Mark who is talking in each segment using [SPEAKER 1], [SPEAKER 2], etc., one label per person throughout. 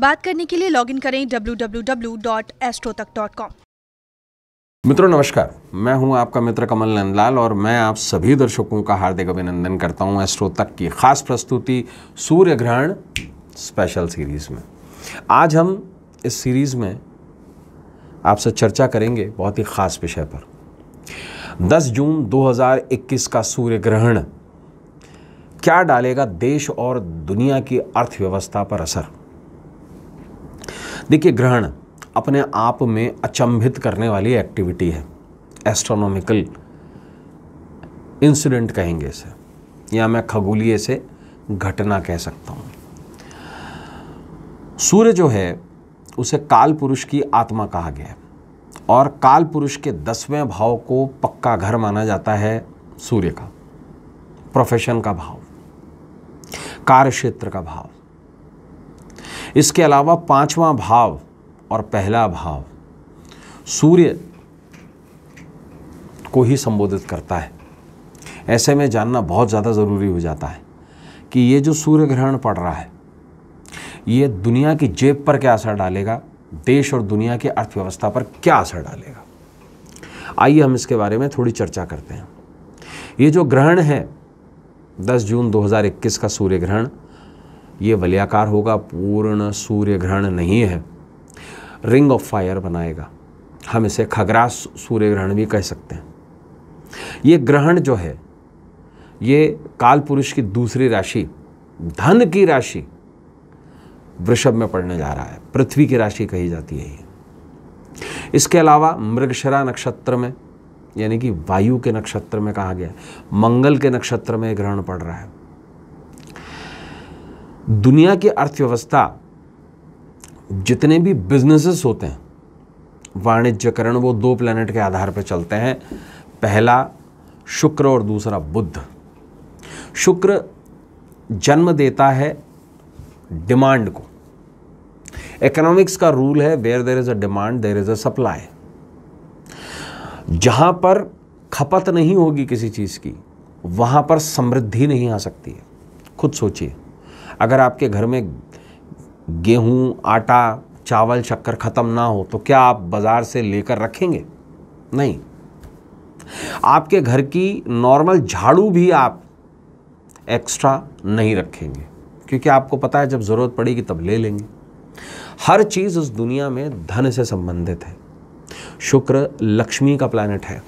[SPEAKER 1] बात करने के लिए लॉगिन करें www.astrotak.com मित्रों नमस्कार मैं हूं आपका मित्र कमल नंदलाल और मैं आप सभी दर्शकों का हार्दिक अभिनंदन करता हूं एस्ट्रो तक की खास प्रस्तुति सूर्य ग्रहण स्पेशल सीरीज में आज हम इस सीरीज में आपसे चर्चा करेंगे बहुत ही खास विषय पर 10 जून 2021 का सूर्य ग्रहण क्या डालेगा देश और दुनिया की अर्थव्यवस्था पर असर देखिए ग्रहण अपने आप में अचंभित करने वाली एक्टिविटी है एस्ट्रोनॉमिकल इंसिडेंट कहेंगे इसे या मैं खगोलीय से घटना कह सकता हूँ सूर्य जो है उसे काल पुरुष की आत्मा कहा गया है और काल पुरुष के दसवें भाव को पक्का घर माना जाता है सूर्य का प्रोफेशन का भाव कार्य क्षेत्र का भाव इसके अलावा पांचवा भाव और पहला भाव सूर्य को ही संबोधित करता है ऐसे में जानना बहुत ज़्यादा ज़रूरी हो जाता है कि ये जो सूर्य ग्रहण पड़ रहा है ये दुनिया की जेब पर क्या असर डालेगा देश और दुनिया की अर्थव्यवस्था पर क्या असर डालेगा आइए हम इसके बारे में थोड़ी चर्चा करते हैं ये जो ग्रहण है 10 जून 2021 का सूर्य ग्रहण ये वलयाकार होगा पूर्ण सूर्य ग्रहण नहीं है रिंग ऑफ फायर बनाएगा हम इसे खगरास सूर्य ग्रहण भी कह सकते हैं ये ग्रहण जो है ये काल पुरुष की दूसरी राशि धन की राशि वृषभ में पड़ने जा रहा है पृथ्वी की राशि कही जाती है ये इसके अलावा मृगशरा नक्षत्र में यानी कि वायु के नक्षत्र में कहा गया मंगल के नक्षत्र में ग्रहण पड़ रहा है दुनिया की अर्थव्यवस्था जितने भी बिजनेसेस होते हैं वाणिज्यकरण वो दो प्लैनेट के आधार पर चलते हैं पहला शुक्र और दूसरा बुद्ध शुक्र जन्म देता है डिमांड को इकोनॉमिक्स का रूल है where there is a demand there is a supply जहाँ पर खपत नहीं होगी किसी चीज़ की वहाँ पर समृद्धि नहीं आ सकती है खुद सोचिए अगर आपके घर में गेहूँ आटा चावल शक्कर ख़त्म ना हो तो क्या आप बाज़ार से लेकर रखेंगे नहीं आपके घर की नॉर्मल झाड़ू भी आप एक्स्ट्रा नहीं रखेंगे क्योंकि आपको पता है जब ज़रूरत पड़ेगी तब ले लेंगे हर चीज़ उस दुनिया में धन से संबंधित है शुक्र लक्ष्मी का प्लानट है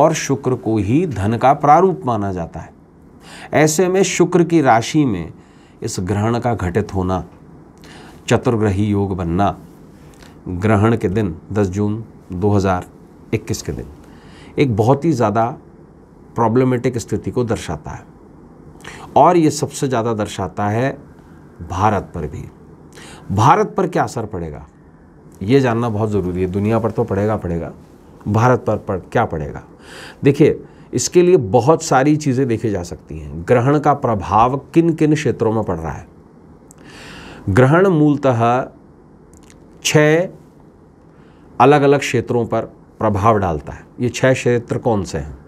[SPEAKER 1] और शुक्र को ही धन का प्रारूप माना जाता है ऐसे में शुक्र की राशि में इस ग्रहण का घटित होना चतुर्ग्रही योग बनना ग्रहण के दिन 10 जून 2021 के दिन एक बहुत ही ज़्यादा प्रॉब्लमेटिक स्थिति को दर्शाता है और ये सबसे ज़्यादा दर्शाता है भारत पर भी भारत पर क्या असर पड़ेगा ये जानना बहुत ज़रूरी है दुनिया पर तो पड़ेगा पड़ेगा भारत पर, पर क्या पड़ेगा देखिए इसके लिए बहुत सारी चीज़ें देखी जा सकती हैं ग्रहण का प्रभाव किन किन क्षेत्रों में पड़ रहा है ग्रहण मूलतः छः अलग अलग क्षेत्रों पर प्रभाव डालता है ये छह क्षेत्र कौन से हैं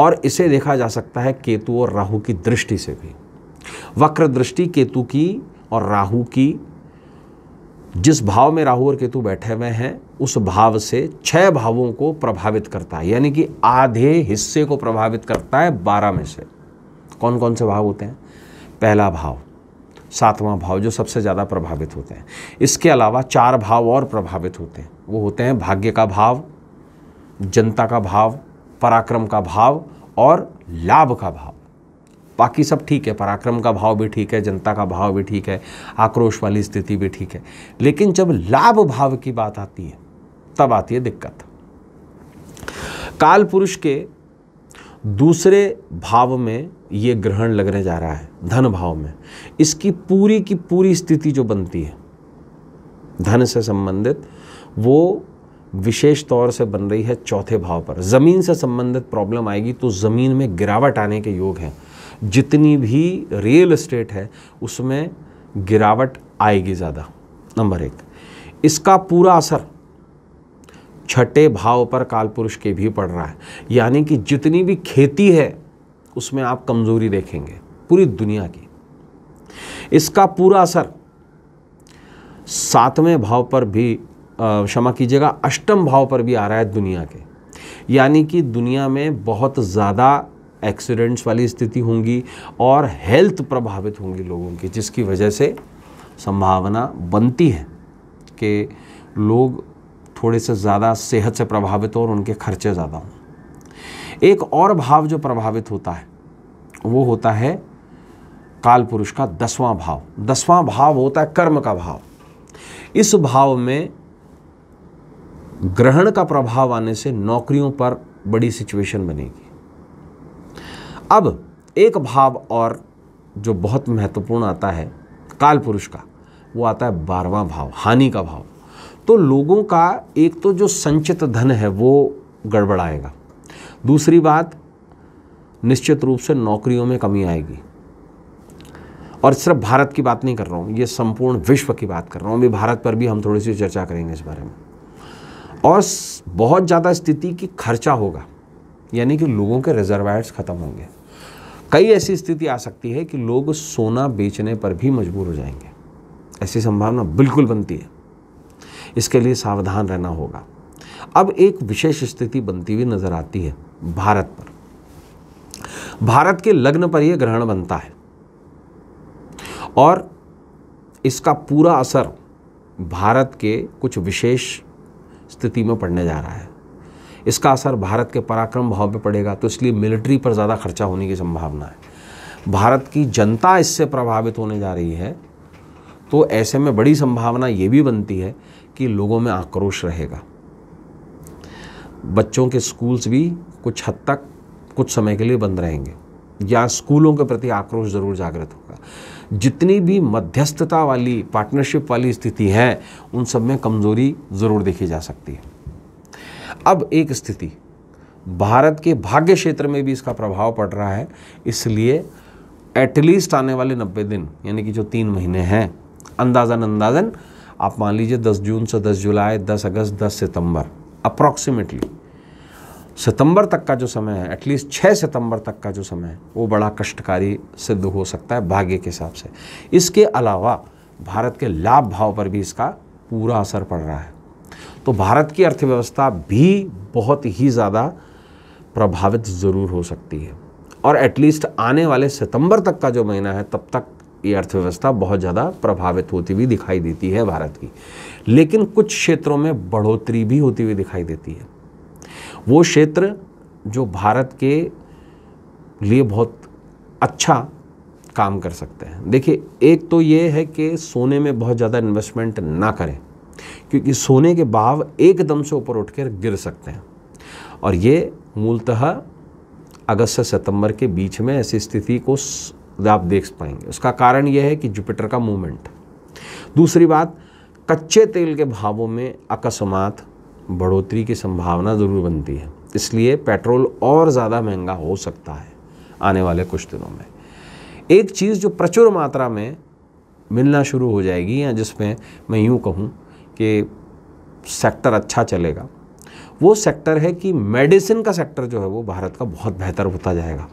[SPEAKER 1] और इसे देखा जा सकता है केतु और राहु की दृष्टि से भी वक्र दृष्टि केतु की और राहु की जिस भाव में राहु और केतु बैठे हुए हैं उस भाव से छह भावों को प्रभावित करता है यानी कि आधे हिस्से को प्रभावित करता है बारह में से कौन कौन से भाव होते हैं पहला भाव सातवां भाव जो सबसे ज़्यादा प्रभावित होते हैं इसके अलावा चार भाव और प्रभावित होते हैं वो होते हैं भाग्य का भाव जनता का भाव पराक्रम का भाव और लाभ का भाव बाकी सब ठीक है पराक्रम का भाव भी ठीक है जनता का भाव भी ठीक है आक्रोश वाली स्थिति भी ठीक है लेकिन जब लाभ भाव की बात आती है तब आती है दिक्कत काल पुरुष के दूसरे भाव में ये ग्रहण लगने जा रहा है धन भाव में इसकी पूरी की पूरी स्थिति जो बनती है धन से संबंधित वो विशेष तौर से बन रही है चौथे भाव पर ज़मीन से संबंधित प्रॉब्लम आएगी तो ज़मीन में गिरावट आने के योग हैं जितनी भी रियल इस्टेट है उसमें गिरावट आएगी ज़्यादा नंबर एक इसका पूरा असर छठे भाव पर कालपुरुष के भी पड़ रहा है यानी कि जितनी भी खेती है उसमें आप कमज़ोरी देखेंगे पूरी दुनिया की इसका पूरा असर सातवें भाव पर भी क्षमा कीजिएगा अष्टम भाव पर भी आ रहा है दुनिया के यानी कि दुनिया में बहुत ज़्यादा एक्सीडेंट्स वाली स्थिति होंगी और हेल्थ प्रभावित होंगी लोगों की जिसकी वजह से संभावना बनती है कि लोग थोड़े से ज़्यादा सेहत से प्रभावित हो और उनके खर्चे ज़्यादा हों एक और भाव जो प्रभावित होता है वो होता है काल पुरुष का दसवां भाव दसवां भाव होता है कर्म का भाव इस भाव में ग्रहण का प्रभाव आने से नौकरियों पर बड़ी सिचुएशन बनेगी अब एक भाव और जो बहुत महत्वपूर्ण आता है काल पुरुष का वो आता है बारवा भाव हानि का भाव तो लोगों का एक तो जो संचित धन है वो गड़बड़ाएगा दूसरी बात निश्चित रूप से नौकरियों में कमी आएगी और सिर्फ भारत की बात नहीं कर रहा हूँ ये संपूर्ण विश्व की बात कर रहा हूँ अभी भारत पर भी हम थोड़ी सी चर्चा करेंगे इस बारे में और बहुत ज़्यादा स्थिति की खर्चा होगा यानी कि लोगों के रिजर्वायर्स ख़त्म होंगे कई ऐसी स्थिति आ सकती है कि लोग सोना बेचने पर भी मजबूर हो जाएंगे ऐसी संभावना बिल्कुल बनती है इसके लिए सावधान रहना होगा अब एक विशेष स्थिति बनती हुई नज़र आती है भारत पर भारत के लग्न पर यह ग्रहण बनता है और इसका पूरा असर भारत के कुछ विशेष स्थिति में पड़ने जा रहा है इसका असर भारत के पराक्रम भाव पर पड़ेगा तो इसलिए मिलिट्री पर ज़्यादा खर्चा होने की संभावना है भारत की जनता इससे प्रभावित होने जा रही है तो ऐसे में बड़ी संभावना ये भी बनती है कि लोगों में आक्रोश रहेगा बच्चों के स्कूल्स भी कुछ हद तक कुछ समय के लिए बंद रहेंगे या स्कूलों के प्रति आक्रोश ज़रूर जागृत होगा जितनी भी मध्यस्थता वाली पार्टनरशिप वाली स्थिति है उन सब में कमज़ोरी ज़रूर देखी जा सकती है अब एक स्थिति भारत के भाग्य क्षेत्र में भी इसका प्रभाव पड़ रहा है इसलिए एटलीस्ट आने वाले नब्बे दिन यानी कि जो तीन महीने हैं अंदाजन अंदाजन आप मान लीजिए 10 जून से 10 जुलाई 10 अगस्त 10 सितंबर अप्रॉक्सीमेटली सितंबर तक का जो समय है एटलीस्ट 6 सितंबर तक का जो समय है वो बड़ा कष्टकारी सिद्ध हो सकता है भाग्य के हिसाब से इसके अलावा भारत के लाभ भाव पर भी इसका पूरा असर पड़ रहा है तो भारत की अर्थव्यवस्था भी बहुत ही ज़्यादा प्रभावित ज़रूर हो सकती है और एटलीस्ट आने वाले सितंबर तक का जो महीना है तब तक ये अर्थव्यवस्था बहुत ज़्यादा प्रभावित होती हुई दिखाई देती है भारत की लेकिन कुछ क्षेत्रों में बढ़ोतरी भी होती हुई दिखाई देती है वो क्षेत्र जो भारत के लिए बहुत अच्छा काम कर सकते हैं देखिए एक तो ये है कि सोने में बहुत ज़्यादा इन्वेस्टमेंट ना करें क्योंकि सोने के भाव एकदम से ऊपर उठकर गिर सकते हैं और ये मूलतः अगस्त से सितंबर के बीच में ऐसी स्थिति को आप देख पाएंगे उसका कारण यह है कि जुपिटर का मूवमेंट दूसरी बात कच्चे तेल के भावों में अकस्मात बढ़ोतरी की संभावना ज़रूर बनती है इसलिए पेट्रोल और ज़्यादा महंगा हो सकता है आने वाले कुछ दिनों में एक चीज़ जो प्रचुर मात्रा में मिलना शुरू हो जाएगी या जिसमें मैं यूँ कहूँ कि सेक्टर अच्छा चलेगा वो सेक्टर है कि मेडिसिन का सेक्टर जो है वो भारत का बहुत बेहतर होता जाएगा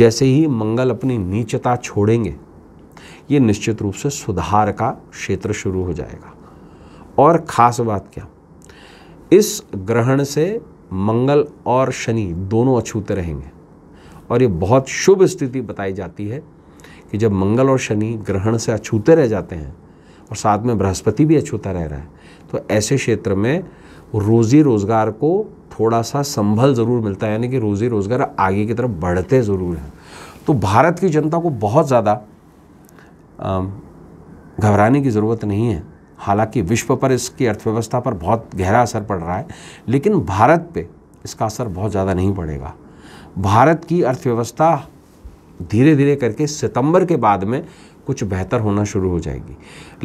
[SPEAKER 1] जैसे ही मंगल अपनी नीचता छोड़ेंगे ये निश्चित रूप से सुधार का क्षेत्र शुरू हो जाएगा और ख़ास बात क्या इस ग्रहण से मंगल और शनि दोनों अछूते रहेंगे और ये बहुत शुभ स्थिति बताई जाती है कि जब मंगल और शनि ग्रहण से अछूते रह जाते हैं और साथ में बृहस्पति भी अछूता रह रहा है तो ऐसे क्षेत्र में रोज़ी रोज़गार को थोड़ा सा संभल ज़रूर मिलता है यानी कि रोज़ी रोज़गार आगे की तरफ बढ़ते ज़रूर हैं तो भारत की जनता को बहुत ज़्यादा घबराने की ज़रूरत नहीं है हालांकि विश्व पर इसकी अर्थव्यवस्था पर बहुत गहरा असर पड़ रहा है लेकिन भारत पे इसका असर बहुत ज़्यादा नहीं पड़ेगा भारत की अर्थव्यवस्था धीरे धीरे करके सितंबर के बाद में कुछ बेहतर होना शुरू हो जाएगी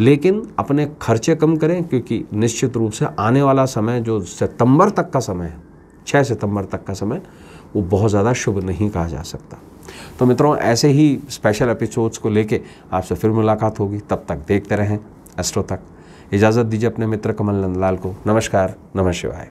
[SPEAKER 1] लेकिन अपने खर्चे कम करें क्योंकि निश्चित रूप से आने वाला समय जो सितंबर तक का समय है छः सितंबर तक का समय वो बहुत ज़्यादा शुभ नहीं कहा जा सकता तो मित्रों ऐसे ही स्पेशल एपिसोड्स को लेके आपसे फिर मुलाकात होगी तब तक देखते रहें एस्ट्रो तक इजाज़त दीजिए अपने मित्र कमल नंदलाल को नमस्कार नमः शिवाय